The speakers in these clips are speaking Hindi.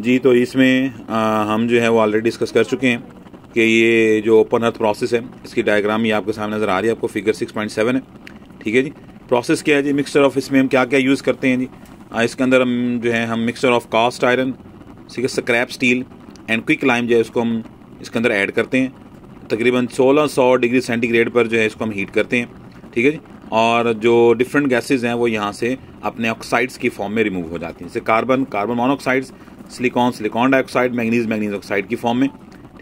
जी तो इसमें आ, हम जो है वो ऑलरेडी डिस्कस कर चुके हैं कि ये जो ओपन अर्थ प्रोसेस है इसकी डायग्राम ये आपके सामने नज़र आ रही है आपको फिगर 6.7 है ठीक है जी प्रोसेस क्या है जी मिक्सचर ऑफ इसमें हम क्या क्या यूज़ करते हैं जी आ, इसके अंदर हम जो है हम मिक्सचर ऑफ कास्ट आयरन ठीक है scrap steel and quick lime जो है इसको हम इसके अंदर ऐड करते हैं तकरीबन सौ डिग्री सेंटीग्रेड पर जो है इसको हम हीट करते हैं ठीक है जी और जो डिफरेंट गैसेज हैं वो यहाँ से अपने ऑक्साइड्स की फॉर्म में रिमूव हो जाती हैं जैसे carbon carbon monoxides silicon silicon dioxide manganese manganese oxide की फॉर्म में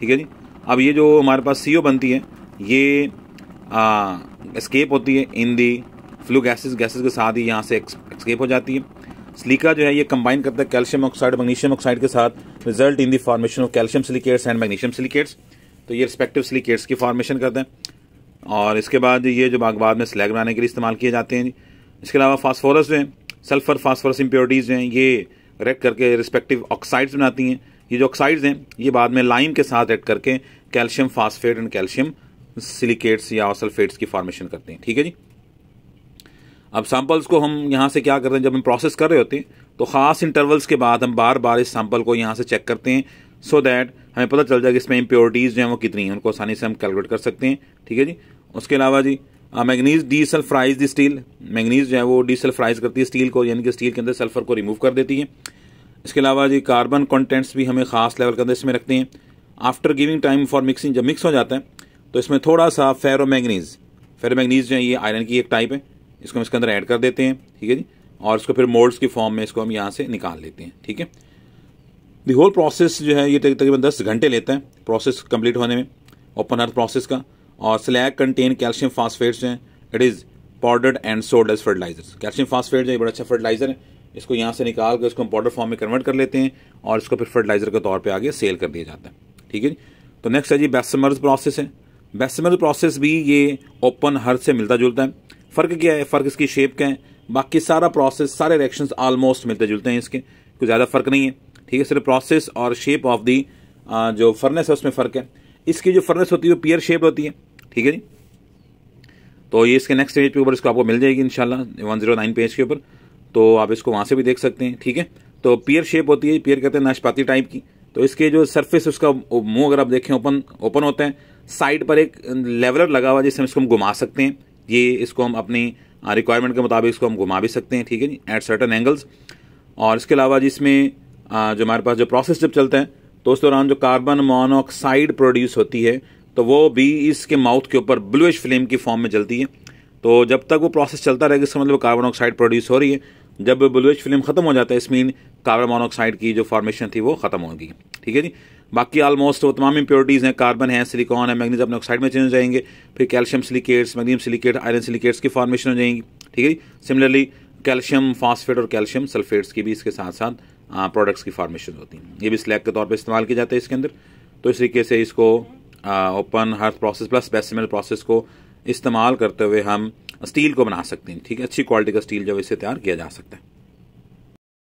ठीक है जी अब ये जो हमारे पास सी बनती है ये स्केप एस्केप होती है in the flue gases gases के साथ ही यहाँ से एस्केप हो जाती है सिलिका जो है ये कंबाइन करता है कैल्शियम ऑक्साइड मैग्नीशियम ऑक्साइड के साथ result in the formation of calcium silicates and magnesium silicates तो ये रिस्पेक्टिव सिलिकेट्स की फॉर्मेशन करते हैं और इसके बाद ये जो बागबाद में स्लैग बनाने के लिए इस्तेमाल किए जाते हैं इसके अलावा फास्फोरस जो है सल्फर फास्फोरस इम्प्योरिटीज़ जो हैं ये रेड करके रिस्पेक्टिव ऑक्साइड्स बनाती हैं ये जो ऑक्साइड्स हैं ये बाद में लाइम के साथ रेड करके calcium phosphate and calcium silicates या सल्फेट्स की फॉर्मेशन करते हैं ठीक है जी अब सैंपल्स को हम यहाँ से क्या करते हैं जब हम प्रोसेस कर रहे होते हैं तो ख़ास इंटरवल्स के बाद हम बार बार इस सैंपल को यहाँ से चेक करते हैं सो so दैट हमें पता चल जाए कि इसमें इम्प्योरिटीज़ जो हैं वो कितनी हैं उनको आसानी से हम कैलकुलेट कर सकते हैं ठीक है जी उसके अलावा जी manganese desulphurises the steel manganese जो है वो डी सल्फ्राइज करती है स्टील को यानी कि स्टील के अंदर सल्फर को रिमूव कर देती है इसके अलावा जी कार्बन कंटेंट्स भी हमें खास लेवल के अंदर इसमें रखते हैं after giving time for mixing जब मिक्स हो जाता है तो इसमें थोड़ा सा फेरो मैगनीज फेरो मैगनीज जो है ये आयरन की एक टाइप है इसको हम इसके अंदर ऐड कर देते हैं ठीक है जी और इसको फिर मोल्ड्स की फॉर्म में इसको हम यहाँ से निकाल लेते हैं ठीक है दी होल प्रोसेस जो है ये तकरीबन दस घंटे लेता है प्रोसेस कम्प्लीट होने में ओपन अर्थ प्रोसेस का और स्लैग कंटेन कैल्शियम फास्फेट्स हैं it is powdered and sold as fertiliser calcium phosphate जो है बड़ा अच्छा फर्टिलाइजर है इसको यहाँ से निकाल कर उसको हम पाउडर फॉर्म में कन्वर्ट कर लेते हैं और इसको फिर फर्टिलाइजर के तौर पर आगे सेल कर दिया जाता है ठीक है तो नेक्स्ट है जी बेसमर्स प्रोसेस है बेसमर प्रोसेस भी ये ओपन हर से मिलता जुलता है फ़र्क क्या है फ़र्क इसकी शेप का है बाकी सारा प्रोसेस सारे रिएक्शन ऑलमोस्ट मिलते जुलते हैं इसके कोई ज़्यादा फ़र्क नहीं है ठीक है सिर्फ प्रोसेस और शेप ऑफ दी जो फर्नेस है उसमें फ़र्क है इसकी जो फर्नेस होती है वो पियर शेप होती है ठीक है जी तो ये इसके नेक्स्ट पेज के ऊपर इसको आपको मिल जाएगी इनशाला वन जीरो नाइन पेज के ऊपर तो आप इसको वहाँ से भी देख सकते हैं ठीक है तो पियर शेप होती है पियर कहते हैं नाशपाती टाइप की तो इसके जो सरफेस उसका मुंह अगर आप देखें ओपन ओपन होता है साइड पर एक लेवलर लगा हुआ जिससे हम इसको हम घुमा सकते हैं ये इसको हम अपनी रिक्वायरमेंट के मुताबिक इसको हम घुमा भी सकते हैं ठीक है जी एट सर्टन एंगल्स और इसके अलावा जिसमें जो हमारे पास जो प्रोसेस जब चलता है तो उस दौरान जो कार्बन मोनोऑक्साइड प्रोड्यूस होती है तो वो भी इसके माउथ के ऊपर ब्लूश फ्लेम की फॉर्म में जलती है तो जब तक वो प्रोसेस चलता रहेगा इसका मतलब कार्बन ऑक्साइड प्रोड्यूस हो रही है जब ब्लूश फ्लेम खत्म हो जाता है इसमें कार्बन मोनोऑक्साइड की जो फॉर्मेशन थी वो खत्म होगी ठीक है जी बाकी ऑलमोस्ट वो तमाम इंप्योरिटीज़ हैं कार्बन है सिलिकॉन है मैग्नीज अपने ऑक्साइड में चेंज हो जाएंगे फिर calcium silicates magnesium silicate iron silicates की फॉर्मेशन हो जाएंगी ठीक है जी सिमिलरली कैल्शियम फॉस्फेट और कैल्शियम सल्फेट्स की भी इसके साथ साथ प्रोडक्ट्स की फॉर्मेशन होती हैं ये भी स्लैग के तौर पर इस्तेमाल किया जाता है इसके अंदर तो इस तरीके से इसको open hearth process plus Bessemer process को इस्तेमाल करते हुए हम स्टील को बना सकते हैं ठीक है अच्छी क्वालिटी का स्टील जो इसे तैयार किया जा सकता है